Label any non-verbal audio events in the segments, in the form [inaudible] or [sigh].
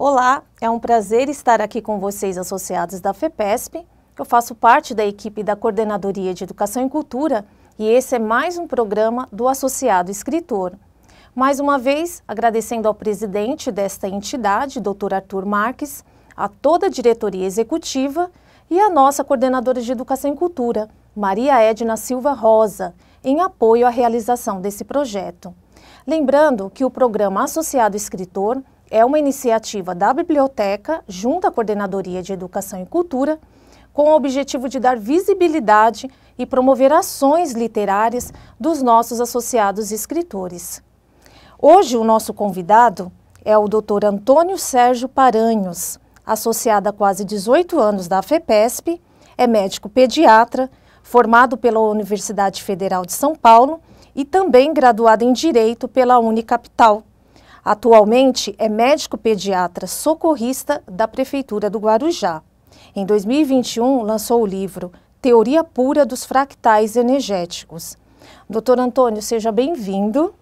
Olá, é um prazer estar aqui com vocês, associados da FEPESP. Eu faço parte da equipe da Coordenadoria de Educação e Cultura e esse é mais um programa do Associado Escritor. Mais uma vez, agradecendo ao presidente desta entidade, Dr. Arthur Marques, a toda a diretoria executiva e a nossa coordenadora de Educação e Cultura, Maria Edna Silva Rosa, em apoio à realização desse projeto. Lembrando que o programa Associado Escritor é uma iniciativa da biblioteca, junto à Coordenadoria de Educação e Cultura, com o objetivo de dar visibilidade e promover ações literárias dos nossos associados escritores. Hoje, o nosso convidado é o Dr. Antônio Sérgio Paranhos, associado há quase 18 anos da FEPESP, é médico pediatra, formado pela Universidade Federal de São Paulo e também graduado em Direito pela Unicapital Atualmente é médico pediatra socorrista da Prefeitura do Guarujá. Em 2021, lançou o livro Teoria Pura dos Fractais Energéticos. Doutor Antônio, seja bem-vindo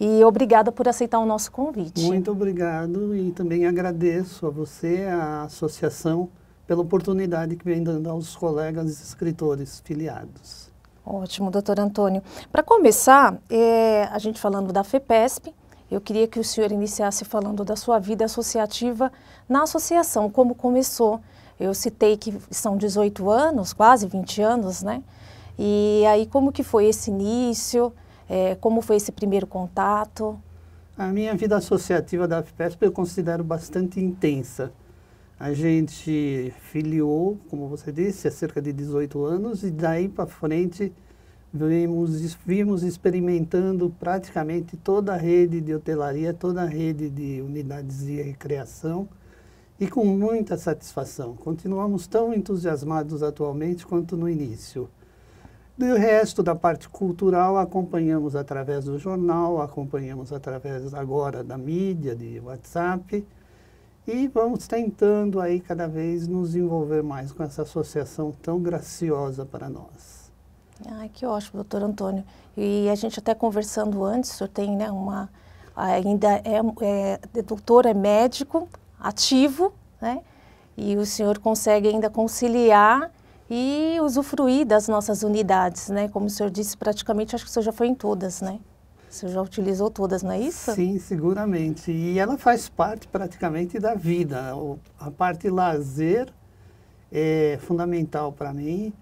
e obrigada por aceitar o nosso convite. Muito obrigado e também agradeço a você, a associação, pela oportunidade que vem dando aos colegas escritores filiados. Ótimo, doutor Antônio. Para começar, é, a gente falando da FEPESP, eu queria que o senhor iniciasse falando da sua vida associativa na associação, como começou. Eu citei que são 18 anos, quase 20 anos, né? E aí como que foi esse início, é, como foi esse primeiro contato? A minha vida associativa da FPESP eu considero bastante intensa. A gente filiou, como você disse, há cerca de 18 anos e daí para frente vimos, vimos experimentando praticamente toda a rede de hotelaria, toda a rede de unidades de recreação e com muita satisfação. Continuamos tão entusiasmados atualmente quanto no início. Do resto da parte cultural, acompanhamos através do jornal, acompanhamos através agora da mídia, de WhatsApp, e vamos tentando aí cada vez nos envolver mais com essa associação tão graciosa para nós. Ai, que ótimo, doutor Antônio. E a gente até conversando antes, o senhor tem né, uma. ainda é, é doutor, é médico, ativo, né? E o senhor consegue ainda conciliar e usufruir das nossas unidades, né? Como o senhor disse, praticamente acho que o senhor já foi em todas, né? O senhor já utilizou todas, não é isso? Sim, seguramente. E ela faz parte praticamente da vida. A parte lazer é fundamental para mim.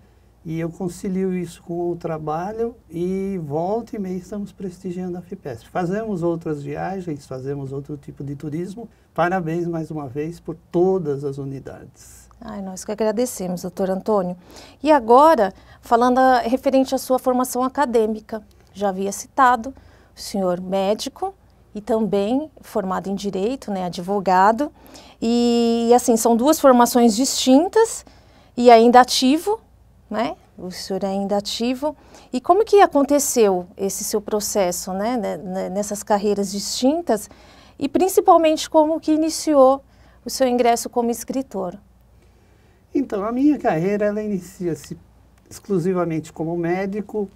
E eu concilio isso com o trabalho e volta e meia estamos prestigiando a FIPESP. Fazemos outras viagens, fazemos outro tipo de turismo. Parabéns mais uma vez por todas as unidades. Ai, nós que agradecemos, doutor Antônio. E agora, falando a, referente à sua formação acadêmica, já havia citado, o senhor médico e também formado em direito, né, advogado. E assim, são duas formações distintas e ainda ativo né? O senhor é ainda ativo. E como que aconteceu esse seu processo, né? Né? né? Nessas carreiras distintas e principalmente como que iniciou o seu ingresso como escritor? Então, a minha carreira ela inicia-se exclusivamente como médico.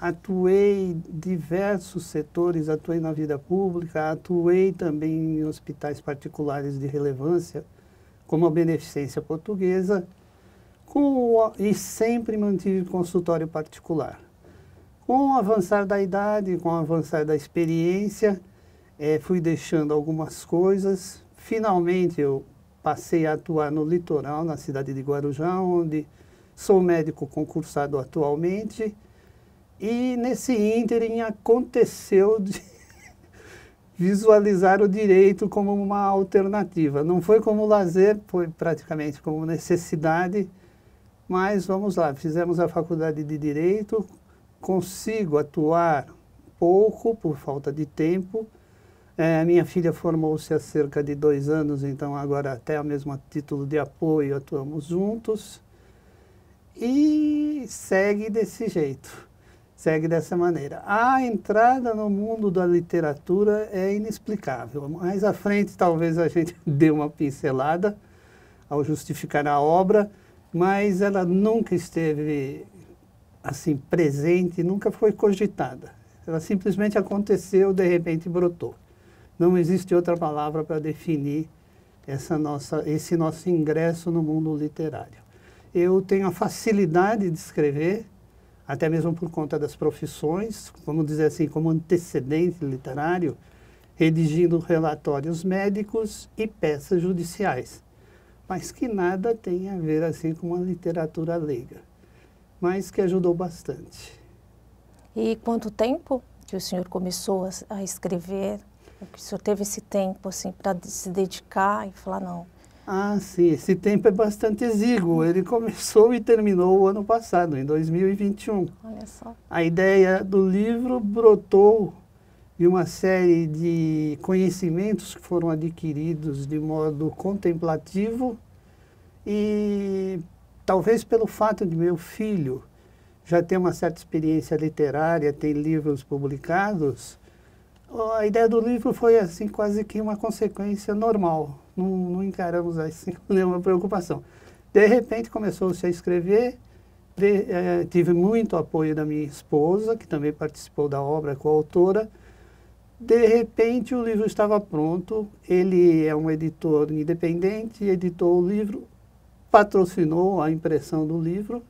Atuei em diversos setores, atuei na vida pública, atuei também em hospitais particulares de relevância, como a Beneficência Portuguesa, com, e sempre mantive consultório particular. Com o avançar da idade, com o avançar da experiência, é, fui deixando algumas coisas. Finalmente eu passei a atuar no litoral, na cidade de Guarujá, onde sou médico concursado atualmente. E nesse ínterim aconteceu de [laughs] visualizar o direito como uma alternativa. Não foi como lazer, foi praticamente como necessidade mas vamos lá, fizemos a faculdade de Direito, consigo atuar pouco por falta de tempo. É, minha filha formou-se há cerca de dois anos, então agora até o mesmo título de apoio atuamos juntos. E segue desse jeito, segue dessa maneira. A entrada no mundo da literatura é inexplicável. Mais à frente talvez a gente [laughs] dê uma pincelada ao justificar a obra mas ela nunca esteve assim presente, nunca foi cogitada. Ela simplesmente aconteceu, de repente brotou. Não existe outra palavra para definir essa nossa, esse nosso ingresso no mundo literário. Eu tenho a facilidade de escrever, até mesmo por conta das profissões, vamos dizer assim, como antecedente literário, redigindo relatórios médicos e peças judiciais mas que nada tem a ver assim com a literatura leiga, mas que ajudou bastante. E quanto tempo que o senhor começou a, a escrever? o senhor teve esse tempo assim para se dedicar e falar não? Ah, sim, esse tempo é bastante exíguo. Ele [laughs] começou e terminou o ano passado, em 2021. Olha só. A ideia do livro brotou de uma série de conhecimentos que foram adquiridos de modo contemplativo e talvez pelo fato de meu filho já ter uma certa experiência literária, ter livros publicados, a ideia do livro foi assim quase que uma consequência normal. Não, não encaramos assim [laughs] como nenhuma preocupação. De repente começou-se a escrever, de, é, tive muito apoio da minha esposa, que também participou da obra com a autora. De repente o livro estava pronto, ele é um editor independente, editou o livro, patrocinou a impressão do livro.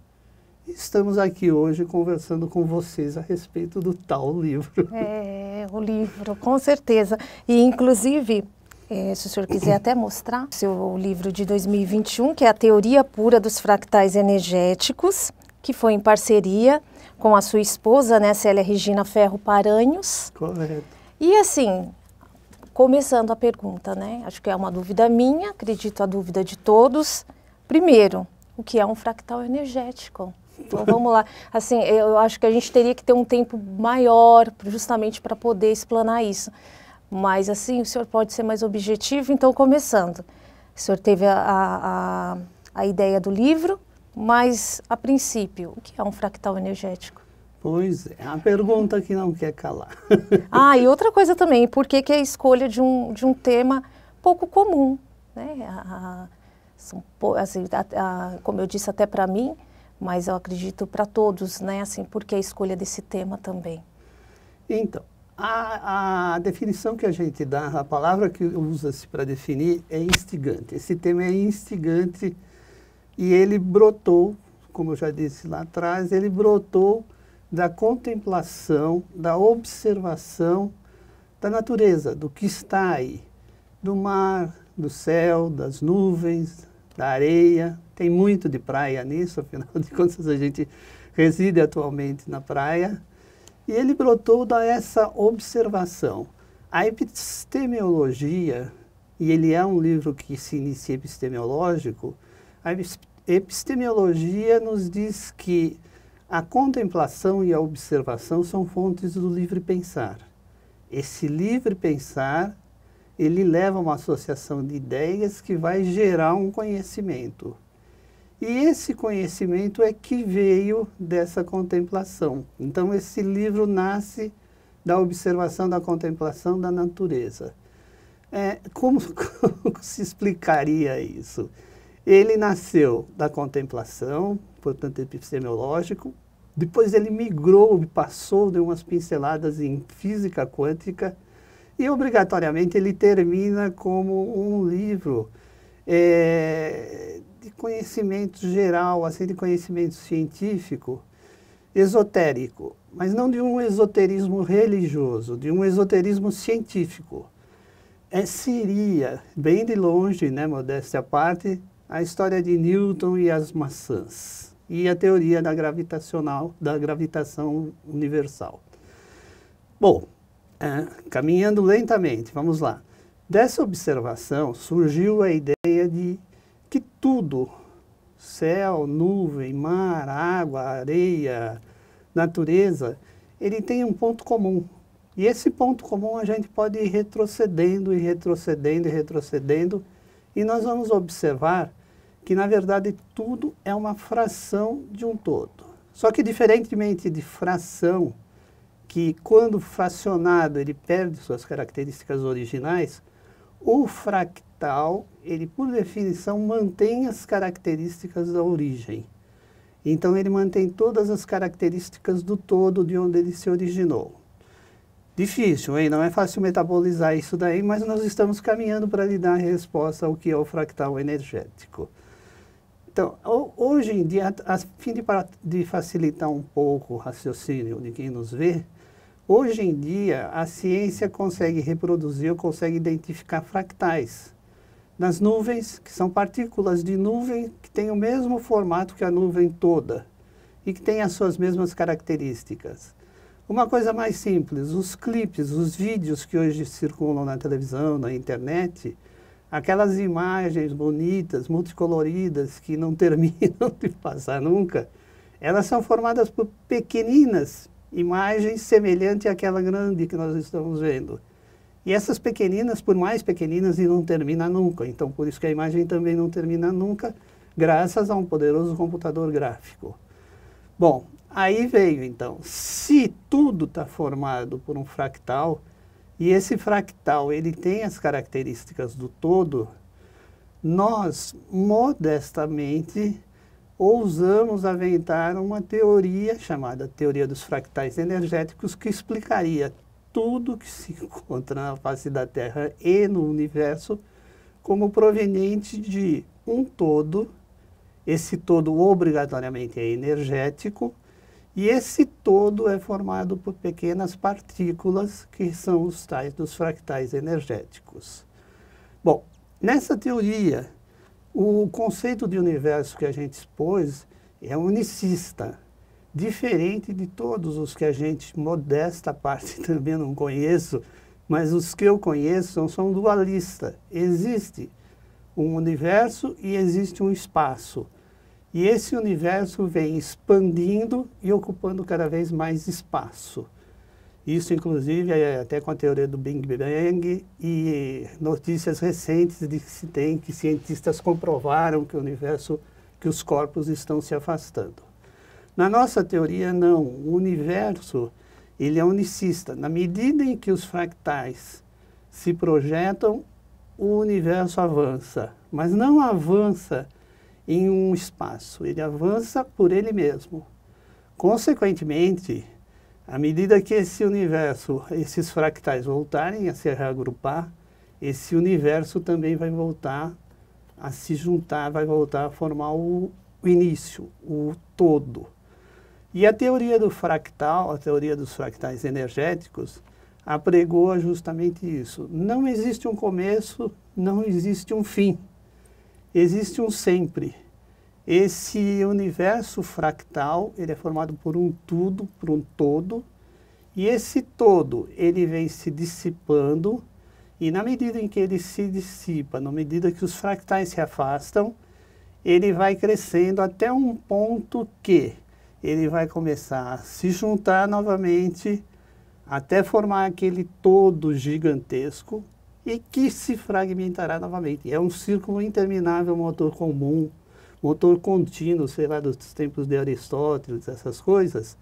Estamos aqui hoje conversando com vocês a respeito do tal livro. É, o livro, com certeza. E, inclusive, é, se o senhor quiser até mostrar seu livro de 2021, que é a Teoria Pura dos Fractais Energéticos, que foi em parceria com a sua esposa, né, Célia Regina Ferro Paranhos. Correto. E, assim, começando a pergunta, né? Acho que é uma dúvida minha, acredito a dúvida de todos. Primeiro, o que é um fractal energético? Então, vamos lá. [laughs] Assim, eu acho que a gente teria que ter um tempo maior justamente para poder explanar isso. Mas, assim, o senhor pode ser mais objetivo, então, começando. O senhor teve a, a, a ideia do livro, mas, a princípio, o que é um fractal energético? Pois é, é a pergunta que não quer calar. [laughs] ah, e outra coisa também, por que, que é a escolha de um, de um tema pouco comum? Né? A, são, assim, a, a, como eu disse até para mim, mas eu acredito para todos, né? Assim, porque a escolha desse tema também. Então, a, a definição que a gente dá, a palavra que usa-se para definir é instigante. Esse tema é instigante e ele brotou, como eu já disse lá atrás, ele brotou da contemplação, da observação da natureza, do que está aí, do mar, do céu, das nuvens, da areia. Tem muito de praia nisso, afinal de contas a gente reside atualmente na praia. E ele brotou dessa observação. A epistemologia, e ele é um livro que se inicia epistemológico, a epistemologia nos diz que a contemplação e a observação são fontes do livre pensar. Esse livre pensar ele leva uma associação de ideias que vai gerar um conhecimento. E esse conhecimento é que veio dessa contemplação. Então, esse livro nasce da observação da contemplação da natureza. É, como, [laughs] como se explicaria isso? Ele nasceu da contemplação, portanto epistemológico, depois ele migrou, passou, de umas pinceladas em física quântica, e obrigatoriamente ele termina como um livro é, de conhecimento geral, assim, de conhecimento científico, esotérico, mas não de um esoterismo religioso, de um esoterismo científico. É, seria, bem de longe, né, modéstia à parte, a história de Newton e as maçãs e a teoria da gravitacional da gravitação universal. Bom, ah, caminhando lentamente, vamos lá. Dessa observação surgiu a ideia de que tudo, céu, nuvem, mar, água, areia, natureza, ele tem um ponto comum. E esse ponto comum a gente pode ir retrocedendo e retrocedendo e retrocedendo, e nós vamos observar que, na verdade, tudo é uma fração de um todo. Só que, diferentemente de fração, que quando fracionado ele perde suas características originais, o fractal, ele por definição mantém as características da origem. Então ele mantém todas as características do todo de onde ele se originou. Difícil, hein? Não é fácil metabolizar isso daí, mas nós estamos caminhando para lhe dar a resposta ao que é o fractal energético. Então, hoje em dia, a fim de, de facilitar um pouco o raciocínio de quem nos vê, Hoje em dia, a ciência consegue reproduzir ou consegue identificar fractais nas nuvens, que são partículas de nuvem que têm o mesmo formato que a nuvem toda e que têm as suas mesmas características. Uma coisa mais simples, os clipes, os vídeos que hoje circulam na televisão, na internet, aquelas imagens bonitas, multicoloridas, que não [laughs] terminam de passar nunca, elas são formadas por pequeninas imagem semelhante àquela grande que nós estamos vendo. E essas pequeninas, por mais pequeninas, e não termina nunca. Então, por isso que a imagem também não termina nunca, graças a um poderoso computador gráfico. Bom, aí veio então, se tudo está formado por um fractal, e esse fractal ele tem as características do todo, nós modestamente ousamos aventar uma teoria chamada teoria dos fractais energéticos que explicaria tudo que se encontra na face da Terra e no universo como proveniente de um todo. Esse todo obrigatoriamente é energético e esse todo é formado por pequenas partículas que são os tais dos fractais energéticos. Bom, nessa teoria o conceito de universo que a gente expôs é unicista, diferente de todos os que a gente, modesta parte, [laughs] também não conheço, mas os que eu conheço são, são dualistas. Existe um universo e existe um espaço. E esse universo vem expandindo e ocupando cada vez mais espaço. Isso, inclusive, é até com a teoria do Big Bang e notícias recentes de que se tem que cientistas comprovaram que o universo, que os corpos estão se afastando. Na nossa teoria, não. O universo, ele é unicista. Na medida em que os fractais se projetam, o universo avança. Mas não avança em um espaço, ele avança por ele mesmo. Consequentemente, à medida que esse universo, esses fractais voltarem a se reagrupar, esse universo também vai voltar a se juntar, vai voltar a formar o, o início, o todo. E a teoria do fractal, a teoria dos fractais energéticos, apregoa justamente isso. Não existe um começo, não existe um fim. Existe um sempre. Esse universo fractal, ele é formado por um tudo, por um todo, e esse todo, ele vem se dissipando, e na medida em que ele se dissipa, na medida que os fractais se afastam, ele vai crescendo até um ponto que ele vai começar a se juntar novamente até formar aquele todo gigantesco e que se fragmentará novamente. É um círculo interminável motor comum motor contínuo, sei lá, dos tempos de Aristóteles, essas coisas.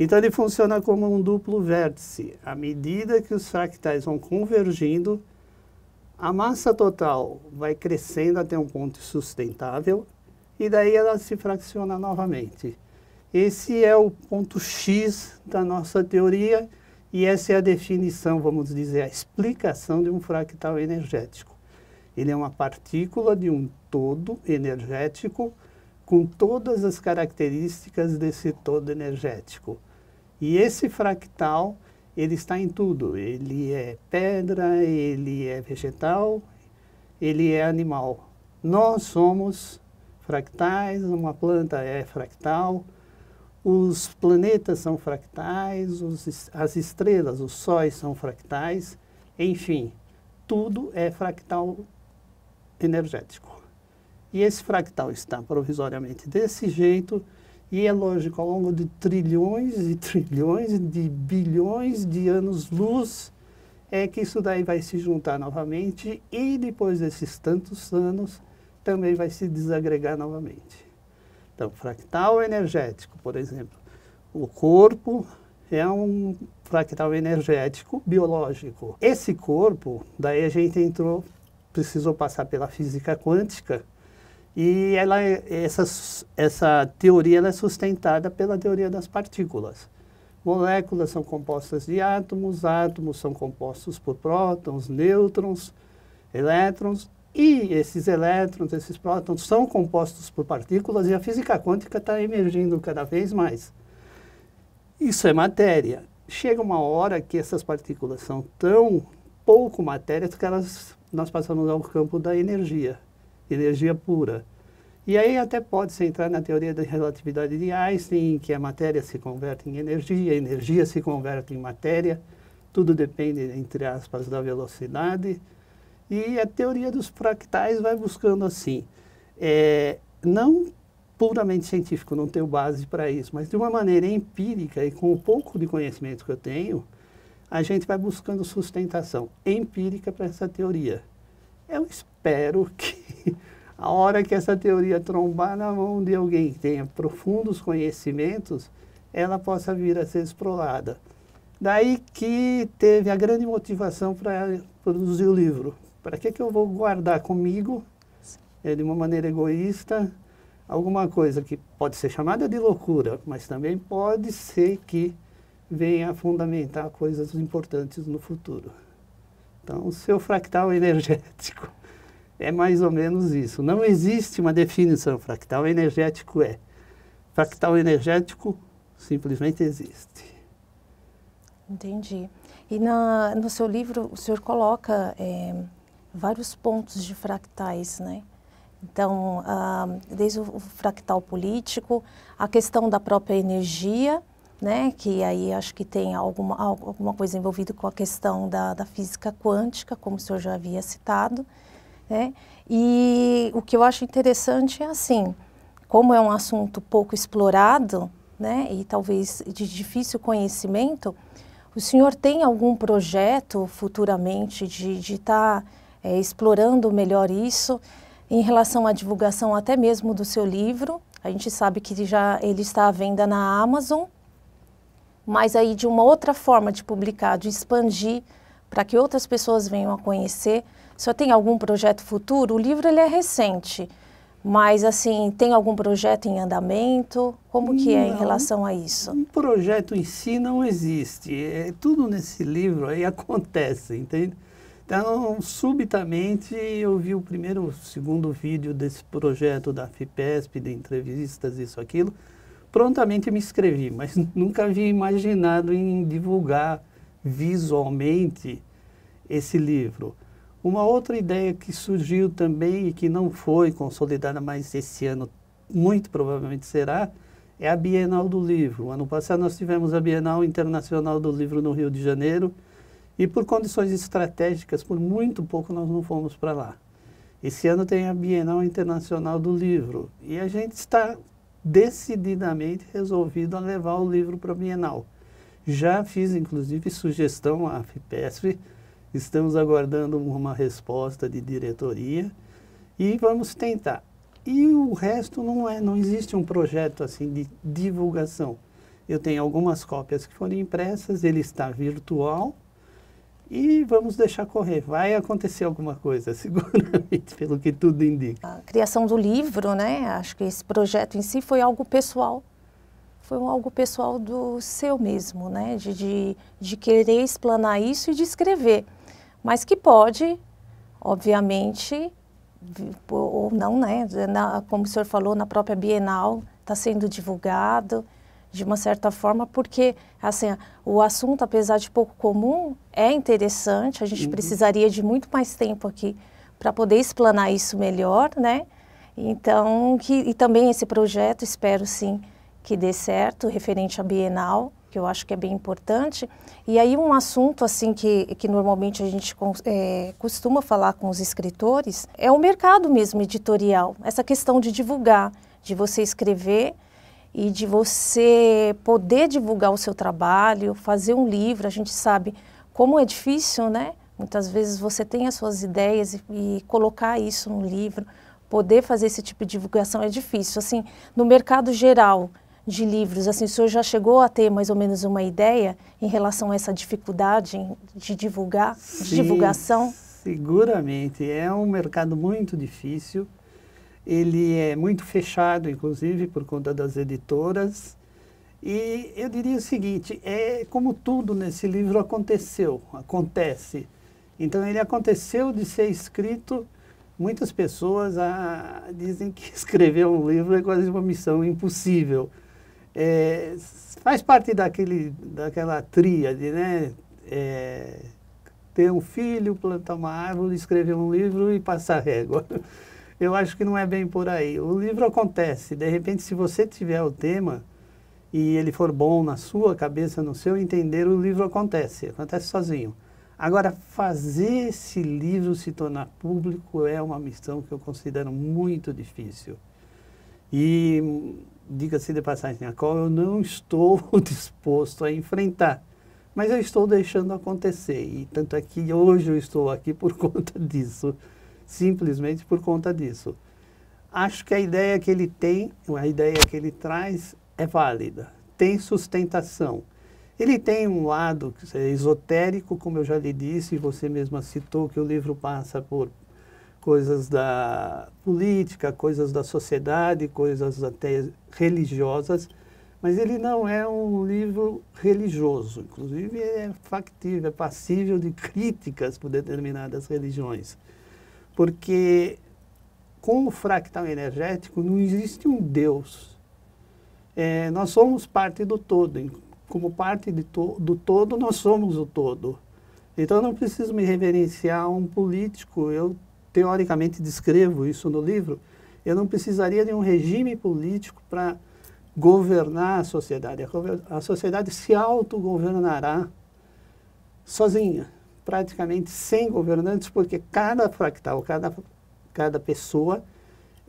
Então ele funciona como um duplo vértice. À medida que os fractais vão convergindo, a massa total vai crescendo até um ponto sustentável e daí ela se fraciona novamente. Esse é o ponto X da nossa teoria e essa é a definição, vamos dizer, a explicação de um fractal energético. Ele é uma partícula de um todo energético com todas as características desse todo energético. E esse fractal, ele está em tudo. Ele é pedra, ele é vegetal, ele é animal. Nós somos fractais, uma planta é fractal, os planetas são fractais, os, as estrelas, os sóis são fractais, enfim, tudo é fractal energético. E esse fractal está provisoriamente desse jeito, e é lógico, ao longo de trilhões e trilhões de bilhões de anos-luz, é que isso daí vai se juntar novamente e depois desses tantos anos também vai se desagregar novamente. Então, fractal energético, por exemplo, o corpo é um fractal energético biológico. Esse corpo, daí a gente entrou precisou passar pela física quântica e ela, é, essa, essa teoria é sustentada pela teoria das partículas. Moléculas são compostas de átomos, átomos são compostos por prótons, nêutrons, elétrons, e esses elétrons, esses prótons, são compostos por partículas e a física quântica está emergindo cada vez mais. Isso é matéria. Chega uma hora que essas partículas são tão pouco matérias que elas nós passamos ao campo da energia, energia pura. E aí até pode-se entrar na teoria da relatividade de Einstein, que a matéria se converte em energia, a energia se converte em matéria, tudo depende, entre aspas, da velocidade. E a teoria dos fractais vai buscando assim, é, não puramente científico, não tenho base para isso, mas de uma maneira empírica e com o pouco de conhecimento que eu tenho, a gente vai buscando sustentação empírica para essa teoria. Eu espero que [laughs] a hora que essa teoria trombar na mão de alguém que tenha profundos conhecimentos, ela possa vir a ser explorada. Daí que teve a grande motivação para produzir o livro. Para que, que eu vou guardar comigo, é, de uma maneira egoísta, alguma coisa que pode ser chamada de loucura, mas também pode ser que venha a fundamentar coisas importantes no futuro. Então, o seu fractal [laughs] energético é mais ou menos isso. Não existe uma definição. Fractal energético é. Fractal energético simplesmente existe. Entendi. E na, no seu livro, o senhor coloca é, vários pontos de fractais, né? Então, ah, desde o fractal político, a questão da própria energia, né? que aí acho que tem alguma, alguma coisa envolvida com a questão da, da física quântica, como o senhor já havia citado. Né? E o que eu acho interessante é assim, como é um assunto pouco explorado né? e talvez de difícil conhecimento, o senhor tem algum projeto futuramente de estar tá, é, explorando melhor isso em relação à divulgação até mesmo do seu livro? A gente sabe que já ele está à venda na Amazon, mas aí de uma outra forma de publicar, de expandir para que outras pessoas venham a conhecer. Só tem algum projeto futuro? O livro ele é recente, mas assim, tem algum projeto em andamento? Como não, que é em relação a isso? Um projeto em si não existe. É, é tudo nesse livro aí [laughs] acontece, entende? Então, subitamente, eu vi o primeiro, o segundo vídeo desse projeto da FIPESP, de entrevistas, isso, aquilo prontamente me inscrevi, mas [laughs] nunca havia imaginado em divulgar visualmente esse livro. Uma outra ideia que surgiu também e que não foi consolidada, mas esse ano muito provavelmente será, é a Bienal do Livro. Ano passado nós tivemos a Bienal Internacional do Livro no Rio de Janeiro e por condições estratégicas, por muito pouco nós não fomos para lá. Esse ano tem a Bienal Internacional do Livro e a gente está decididamente resolvido a levar o livro para a Bienal. Já fiz, inclusive, sugestão à FIPESF, estamos aguardando uma resposta de diretoria e vamos tentar. E o resto não é, não existe um projeto assim de divulgação. Eu tenho algumas cópias que foram impressas, ele está virtual, e vamos deixar correr. Vai acontecer alguma coisa, [laughs] seguramente, pelo que tudo indica. A criação do livro, né? Acho que esse projeto em si foi algo pessoal. Foi algo pessoal do seu mesmo, né? De, de, de querer explanar isso e de escrever. Mas que pode, obviamente, ou não, né? como o senhor falou, na própria Bienal está sendo divulgado de uma certa forma, porque assim, o assunto, apesar de pouco comum, é interessante. A gente uhum. precisaria de muito mais tempo aqui para poder explanar isso melhor, né? Então, que, e também esse projeto, espero sim que dê certo, referente à Bienal, que eu acho que é bem importante. E aí um assunto assim que, que normalmente a gente é, costuma falar com os escritores é o mercado mesmo editorial, essa questão de divulgar, de você escrever e de você poder divulgar o seu trabalho, fazer um livro. A gente sabe como é difícil, né? Muitas vezes você tem as suas ideias e, e colocar isso no livro, poder fazer esse tipo de divulgação é difícil. Assim, no mercado geral de livros, assim, o senhor já chegou a ter mais ou menos uma ideia em relação a essa dificuldade de divulgar, Sim, divulgação? Seguramente, é um mercado muito difícil ele é muito fechado, inclusive, por conta das editoras. E eu diria o seguinte, é como tudo nesse livro aconteceu, acontece. Então ele aconteceu de ser escrito, muitas pessoas ah, dizem que [laughs] escrever um livro é quase uma missão impossível. É, faz parte daquele, daquela tríade, né? É, ter um filho, plantar uma árvore, escrever um livro e passar régua. [laughs] eu acho que não é bem por aí. O livro acontece, de repente, se você tiver o tema e ele for bom na sua cabeça, no seu entender, o livro acontece, acontece sozinho. Agora, fazer esse livro se tornar público é uma missão que eu considero muito difícil. E, diga-se de passagem, a qual eu não estou [laughs] disposto a enfrentar. Mas eu estou deixando acontecer. E tanto é que hoje eu estou aqui por [laughs] conta disso simplesmente por conta disso. Acho que a ideia que ele tem, a ideia que ele traz é válida, tem sustentação. Ele tem um lado é esotérico, como eu já lhe disse, e você mesma citou que o livro passa por coisas da política, coisas da sociedade, coisas até religiosas, mas ele não é um livro religioso. Inclusive, é factível, é passível de críticas por determinadas religiões. Porque com o fractal energético não existe um Deus. É, nós somos parte do todo. Como parte to do todo, nós somos o todo. Então eu não preciso me reverenciar a um político. Eu, teoricamente, descrevo isso no livro. Eu não precisaria de um regime político para governar a sociedade. A sociedade se autogovernará sozinha praticamente sem governantes, porque cada fractal, cada, cada pessoa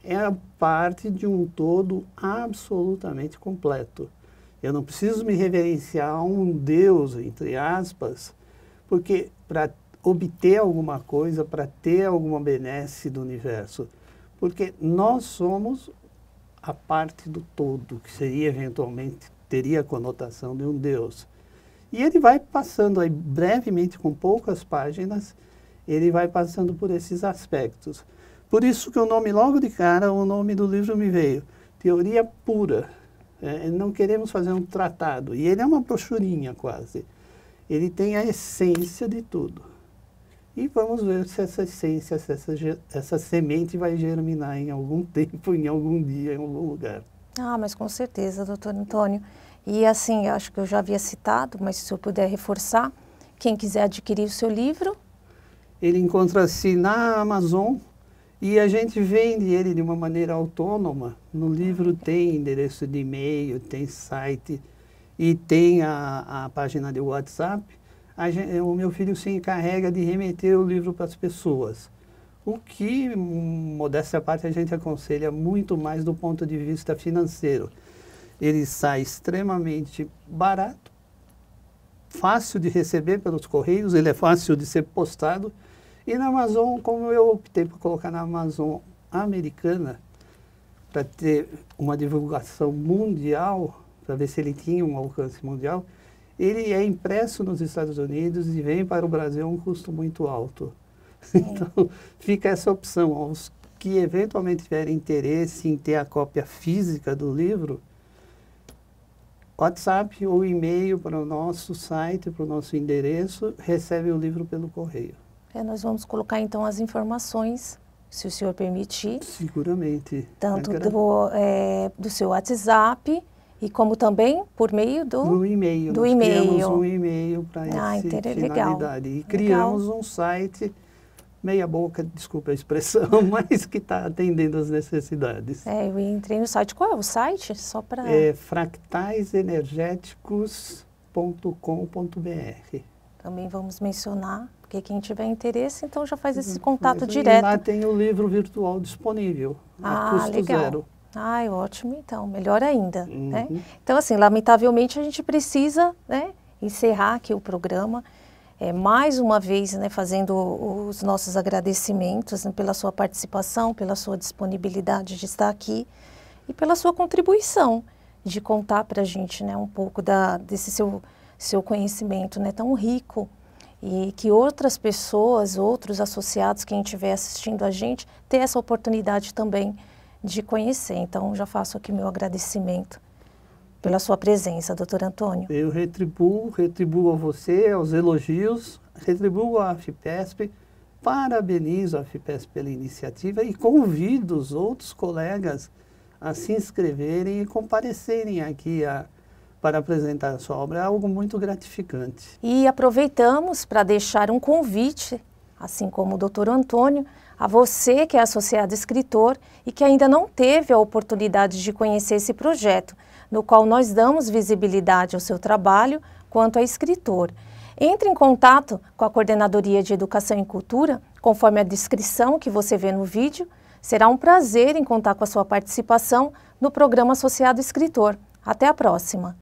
é parte de um todo absolutamente completo. Eu não preciso me reverenciar a um Deus, entre aspas, porque para obter alguma coisa, para ter alguma benesse do universo, porque nós somos a parte do todo, que seria eventualmente, teria a conotação de um Deus. E ele vai passando aí brevemente, com poucas páginas, ele vai passando por esses aspectos. Por isso que o nome, logo de cara, o nome do livro me veio, Teoria Pura. É, não queremos fazer um tratado. E ele é uma brochurinha quase. Ele tem a essência de tudo. E vamos ver se essa essência, se essa, essa semente vai germinar em algum [laughs] tempo, em algum dia, em algum lugar. Ah, mas com certeza, doutor Antônio. E assim, acho que eu já havia citado, mas se eu puder reforçar, quem quiser adquirir o seu livro. Ele encontra-se na Amazon e a gente vende ele de uma maneira autônoma. No livro tem endereço de e-mail, tem site e tem a, a página de WhatsApp. Gente, o meu filho se encarrega de remeter o livro para as pessoas. O que, hum, modéstia à parte, a gente aconselha muito mais do ponto de vista financeiro ele sai extremamente barato, fácil de receber pelos correios, ele é fácil de ser postado. E na Amazon, como eu optei por colocar na Amazon americana, para ter uma divulgação mundial, para ver se ele tinha um alcance mundial, ele é impresso nos Estados Unidos e vem para o Brasil a um custo muito alto. É. [laughs] Então, fica essa opção. Aos que eventualmente tiverem interesse em ter a cópia física do livro, WhatsApp ou e-mail para o nosso site, para o nosso endereço, recebe o livro pelo correio. É, nós vamos colocar então as informações, se o senhor permitir. Seguramente. Tanto é do, é, do seu WhatsApp e como também por meio do, do e-mail. Do e-mail. Criamos um e-mail para ah, essa finalidade. E legal. criamos um site meia boca, desculpe a expressão, [laughs] mas que está atendendo às necessidades. É, eu entrei no site. Qual é o site? Só para. É fractaisenergéticos.com.br. Também vamos mencionar, porque quem tiver interesse, então já faz esse uhum. contato mas, direto. E lá tem o livro virtual disponível, ah, a custo legal. zero. Ai, ótimo, então, melhor ainda. Né? Uhum. Né? Então, assim, lamentavelmente a gente precisa né, encerrar aqui o programa é, mais uma vez né, fazendo os nossos agradecimentos né, pela sua participação, pela sua disponibilidade de estar aqui e pela sua contribuição de contar para a gente né, um pouco da, desse seu, seu conhecimento né, tão rico e que outras pessoas, outros associados, quem estiver assistindo a gente, tenha essa oportunidade também de conhecer. Então, já faço aqui meu agradecimento pela sua presença, doutor Antônio. Eu retribuo, retribuo a você, aos elogios, retribuo à FIPESP, parabenizo a FIPESP pela iniciativa e convido os outros colegas a se inscreverem e comparecerem aqui a, para apresentar a sua obra. É algo muito gratificante. E aproveitamos para deixar um convite, assim como o doutor Antônio, a você que é associado escritor e que ainda não teve a oportunidade de conhecer esse projeto no qual nós damos visibilidade ao seu trabalho quanto a escritor. Entre em contato com a Coordenadoria de Educação e Cultura, conforme a descrição que você vê no vídeo. Será um prazer em contar com a sua participação no programa Associado Escritor. Até a próxima!